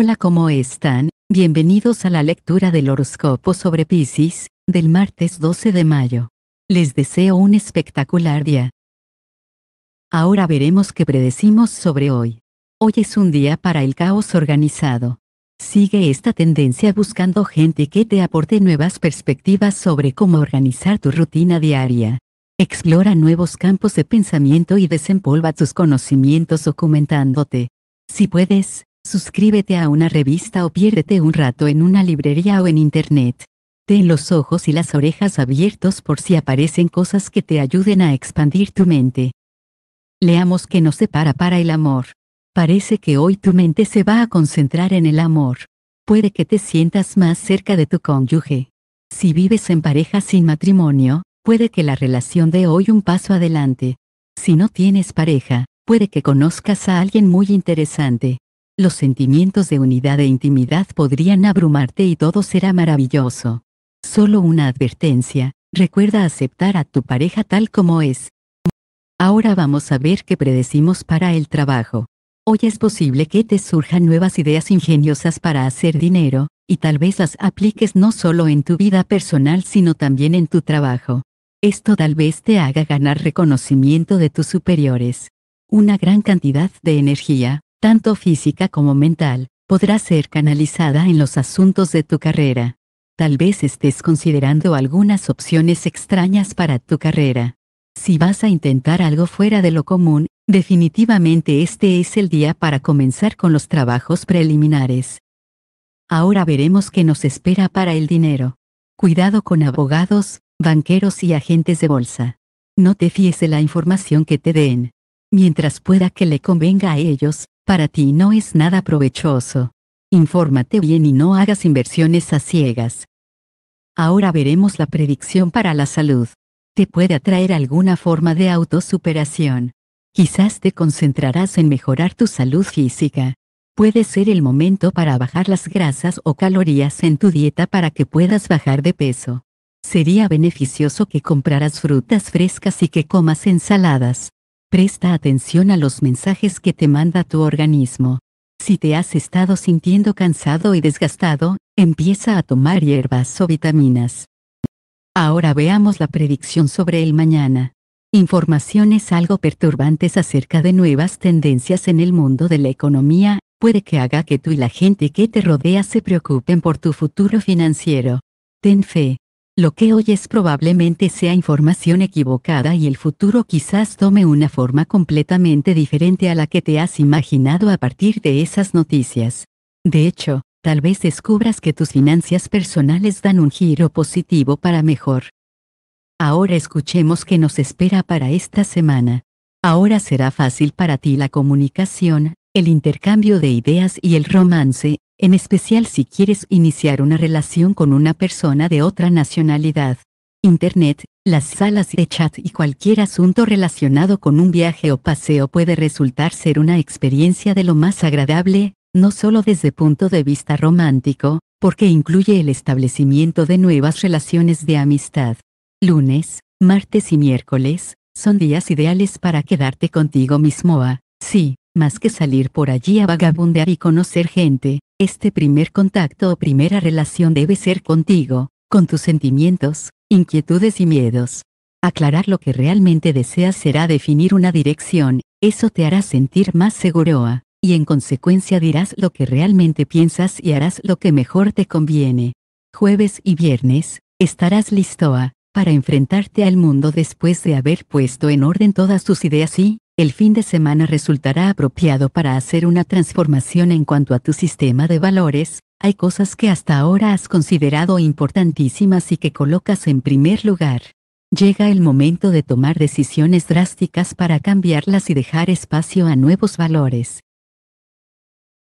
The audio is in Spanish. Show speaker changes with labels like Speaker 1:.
Speaker 1: Hola, ¿cómo están? Bienvenidos a la lectura del horóscopo sobre Pisces, del martes 12 de mayo. Les deseo un espectacular día. Ahora veremos qué predecimos sobre hoy. Hoy es un día para el caos organizado. Sigue esta tendencia buscando gente que te aporte nuevas perspectivas sobre cómo organizar tu rutina diaria. Explora nuevos campos de pensamiento y desempolva tus conocimientos documentándote. Si puedes, suscríbete a una revista o piérdete un rato en una librería o en internet. Ten los ojos y las orejas abiertos por si aparecen cosas que te ayuden a expandir tu mente. Leamos que no separa para el amor. Parece que hoy tu mente se va a concentrar en el amor. Puede que te sientas más cerca de tu cónyuge. Si vives en pareja sin matrimonio, puede que la relación dé hoy un paso adelante. Si no tienes pareja, puede que conozcas a alguien muy interesante los sentimientos de unidad e intimidad podrían abrumarte y todo será maravilloso. Solo una advertencia, recuerda aceptar a tu pareja tal como es. Ahora vamos a ver qué predecimos para el trabajo. Hoy es posible que te surjan nuevas ideas ingeniosas para hacer dinero, y tal vez las apliques no solo en tu vida personal sino también en tu trabajo. Esto tal vez te haga ganar reconocimiento de tus superiores. Una gran cantidad de energía, tanto física como mental, podrá ser canalizada en los asuntos de tu carrera. Tal vez estés considerando algunas opciones extrañas para tu carrera. Si vas a intentar algo fuera de lo común, definitivamente este es el día para comenzar con los trabajos preliminares. Ahora veremos qué nos espera para el dinero. Cuidado con abogados, banqueros y agentes de bolsa. No te fíes de la información que te den mientras pueda que le convenga a ellos, para ti no es nada provechoso. Infórmate bien y no hagas inversiones a ciegas. Ahora veremos la predicción para la salud. Te puede atraer alguna forma de autosuperación. Quizás te concentrarás en mejorar tu salud física. Puede ser el momento para bajar las grasas o calorías en tu dieta para que puedas bajar de peso. Sería beneficioso que compraras frutas frescas y que comas ensaladas. Presta atención a los mensajes que te manda tu organismo. Si te has estado sintiendo cansado y desgastado, empieza a tomar hierbas o vitaminas. Ahora veamos la predicción sobre el mañana. Informaciones algo perturbantes acerca de nuevas tendencias en el mundo de la economía, puede que haga que tú y la gente que te rodea se preocupen por tu futuro financiero. Ten fe, lo que oyes probablemente sea información equivocada y el futuro quizás tome una forma completamente diferente a la que te has imaginado a partir de esas noticias. De hecho, tal vez descubras que tus finanzas personales dan un giro positivo para mejor. Ahora escuchemos qué nos espera para esta semana. Ahora será fácil para ti la comunicación, el intercambio de ideas y el romance, en especial si quieres iniciar una relación con una persona de otra nacionalidad. Internet, las salas de chat y cualquier asunto relacionado con un viaje o paseo puede resultar ser una experiencia de lo más agradable, no solo desde punto de vista romántico, porque incluye el establecimiento de nuevas relaciones de amistad. Lunes, martes y miércoles, son días ideales para quedarte contigo mismo a, ah, sí, más que salir por allí a vagabundear y conocer gente, este primer contacto o primera relación debe ser contigo, con tus sentimientos, inquietudes y miedos. Aclarar lo que realmente deseas será definir una dirección, eso te hará sentir más seguro, ah, y en consecuencia dirás lo que realmente piensas y harás lo que mejor te conviene. Jueves y viernes, estarás listo ah, para enfrentarte al mundo después de haber puesto en orden todas tus ideas y, el fin de semana resultará apropiado para hacer una transformación en cuanto a tu sistema de valores, hay cosas que hasta ahora has considerado importantísimas y que colocas en primer lugar. Llega el momento de tomar decisiones drásticas para cambiarlas y dejar espacio a nuevos valores.